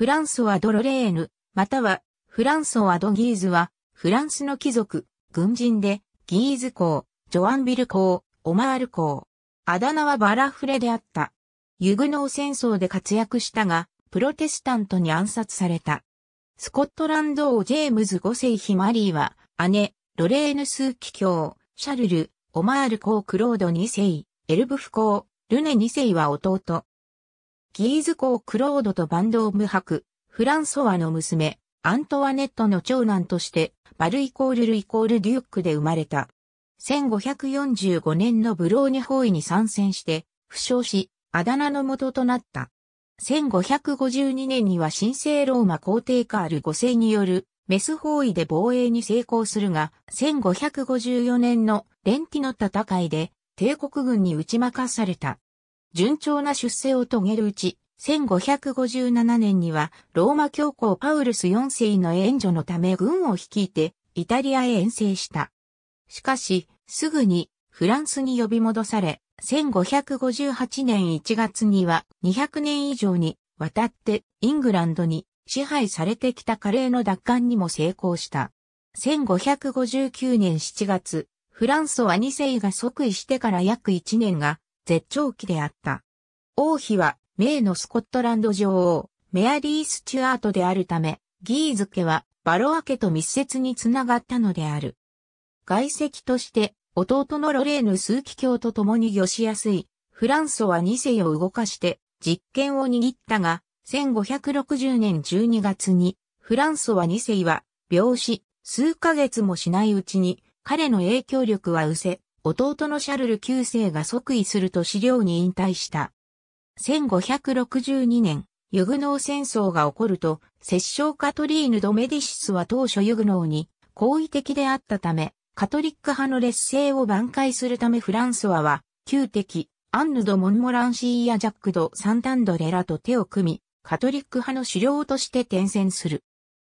フランソワ・ドロレーヌ、またはフランソワ・ド・ギーズは、フランスの貴族、軍人で、ギーズ公、ジョアンビル公、オマール公。あだ名はバラフレであった。ユグノー戦争で活躍したが、プロテスタントに暗殺された。スコットランド王ジェームズ5世妃マリーは、姉、ロレーヌスーキ卿、シャルル、オマール公クロード2世、エルブフ公、ルネ2世は弟、ギーズ公クロードとバンドを無白、フランソワの娘、アントワネットの長男として、バルイコールルイコールデュックで生まれた。1545年のブローニャ包囲に参戦して、負傷し、あだ名の元となった。1552年には神聖ローマ皇帝カール5世によるメス包囲で防衛に成功するが、1554年のレンティの戦いで帝国軍に打ち負かされた。順調な出世を遂げるうち、1557年にはローマ教皇パウルス4世の援助のため軍を率いてイタリアへ遠征した。しかし、すぐにフランスに呼び戻され、1558年1月には200年以上にわたってイングランドに支配されてきたカレーの奪還にも成功した。1559年7月、フランソワ2世が即位してから約1年が絶頂期であった。王妃は、名のスコットランド女王、メアリー・スチュアートであるため、ギーズ家は、バロア家と密接につながったのである。外籍として、弟のロレーヌスーキ教と共に御しやすい、フランソは2世を動かして、実権を握ったが、1560年12月に、フランソは2世は、病死、数ヶ月もしないうちに、彼の影響力は失せ、弟のシャルル9世が即位すると資料に引退した。1562年、ユグノー戦争が起こると、摂政カトリーヌ・ド・メディシスは当初ユグノーに好意的であったため、カトリック派の劣勢を挽回するためフランソワは、旧敵、アンヌ・ド・モンモランシーやジャック・ド・サンタンドレラと手を組み、カトリック派の狩猟として転戦する。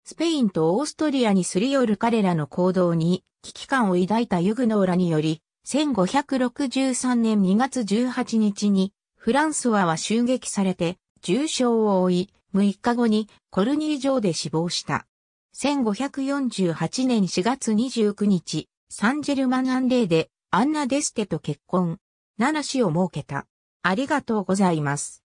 スペインとオーストリアにすり寄る彼らの行動に危機感を抱いたユグノーらにより、1563年2月18日にフランスワは襲撃されて重傷を負い、6日後にコルニー城で死亡した。1548年4月29日、サンジェルマン・アンレイでアンナ・デステと結婚。7子を設けた。ありがとうございます。